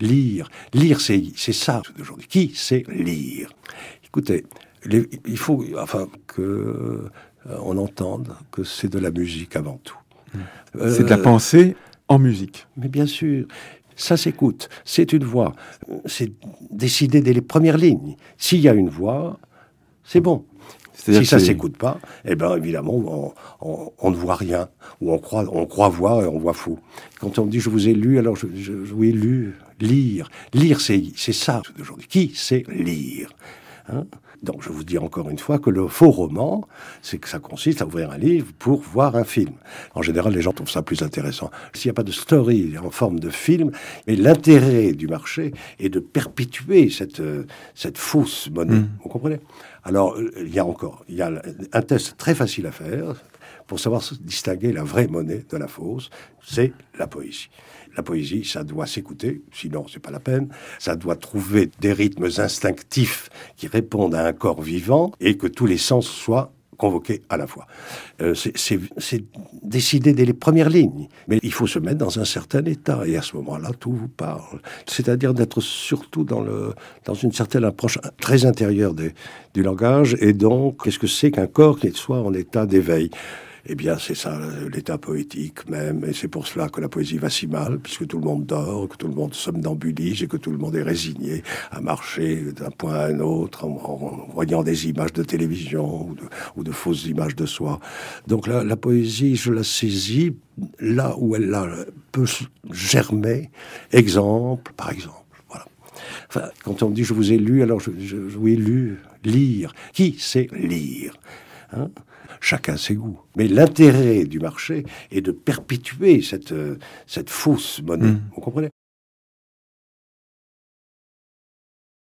Lire. Lire, c'est ça aujourd'hui. Qui sait lire Écoutez, il faut enfin que euh, on entende que c'est de la musique avant tout. Hmm. c'est de la euh, pensée en musique. Mais bien sûr. Ça s'écoute, c'est une voix, c'est décidé dès les premières lignes. S'il y a une voix, c'est bon. Si ça ne s'écoute pas, eh ben, évidemment, on, ne voit rien. Ou on croit, voir et on voit fou. Quand on dit je vous ai lu, alors je, vous ai lu. Lire. Lire, c'est ça d'aujourd'hui. Qui sait lire Hein? Donc je vous dis encore une fois que le faux roman, c'est que ça consiste à ouvrir un livre pour voir un film. En général, les gens trouvent ça plus intéressant. S'il n'y a pas de story en forme de film, et l'intérêt du marché est de perpétuer cette, euh, cette fausse monnaie. Mm. Vous comprenez Alors, euh, il y a encore, il y a un test très facile à faire, pour savoir distinguer la vraie monnaie de la fausse, c'est la poésie. La poésie, ça doit s'écouter, sinon c'est pas la peine. Ça doit trouver des rythmes instinctifs qui répondent à un corps vivant et que tous les sens soient convoqués à la fois. Euh, c'est décidé dès les premières lignes, mais il faut se mettre dans un certain état et à ce moment-là, tout vous parle. C'est-à-dire d'être surtout dans, le, dans une certaine approche très intérieure du langage et donc qu'est-ce que c'est qu'un corps qui soit en état d'éveil. Eh bien, c'est ça, l'état poétique même. Et c'est pour cela que la poésie va si mal, puisque tout le monde dort, que tout le monde somnambulise et que tout le monde est résigné à marcher d'un point à un autre en, voyant des images de télévision ou de, fausses images de soi. Donc la, poésie, je la saisis là où elle peut germer. Exemple, par exemple. quand on me dit je vous ai lu, alors je, vous ai lu, lire. Qui sait lire hein chacun ses goûts. Mais l'intérêt du marché est de perpétuer cette, euh, cette fausse monnaie. Mm. Vous comprenez